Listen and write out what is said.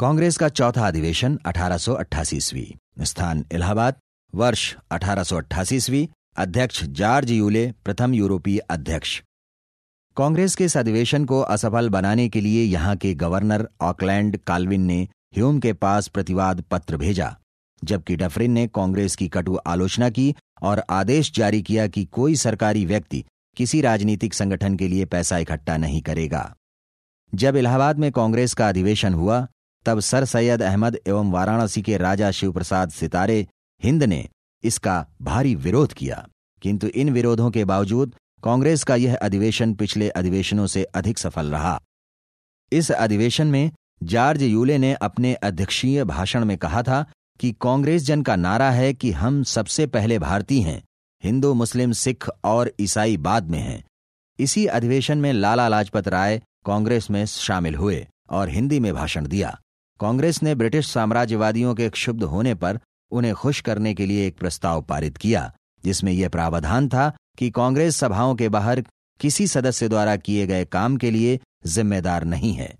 कांग्रेस का चौथा अधिवेशन अठारह ईस्वी स्थान इलाहाबाद वर्ष अठारह ईस्वी अध्यक्ष जॉर्ज यूले प्रथम यूरोपीय अध्यक्ष कांग्रेस के इस अधिवेशन को असफल बनाने के लिए यहां के गवर्नर ऑकलैंड काल्विन ने ह्यूम के पास प्रतिवाद पत्र भेजा जबकि डफरिन ने कांग्रेस की कटु आलोचना की और आदेश जारी किया कि कोई सरकारी व्यक्ति किसी राजनीतिक संगठन के लिए पैसा इकट्ठा नहीं करेगा जब इलाहाबाद में कांग्रेस का अधिवेशन हुआ तब सर सैयद अहमद एवं वाराणसी के राजा शिवप्रसाद सितारे हिंद ने इसका भारी विरोध किया किंतु इन विरोधों के बावजूद कांग्रेस का यह अधिवेशन पिछले अधिवेशनों से अधिक सफल रहा इस अधिवेशन में जॉर्ज यूले ने अपने अध्यक्षीय भाषण में कहा था कि कांग्रेस जन का नारा है कि हम सबसे पहले भारतीय हैं हिंदू मुस्लिम सिख और ईसाई बाद में हैं इसी अधिवेशन में लाला लाजपत राय कांग्रेस में शामिल हुए और हिंदी में भाषण दिया कांग्रेस ने ब्रिटिश साम्राज्यवादियों के क्षुब्ध होने पर उन्हें खुश करने के लिए एक प्रस्ताव पारित किया जिसमें यह प्रावधान था कि कांग्रेस सभाओं के बाहर किसी सदस्य द्वारा किए गए काम के लिए जिम्मेदार नहीं है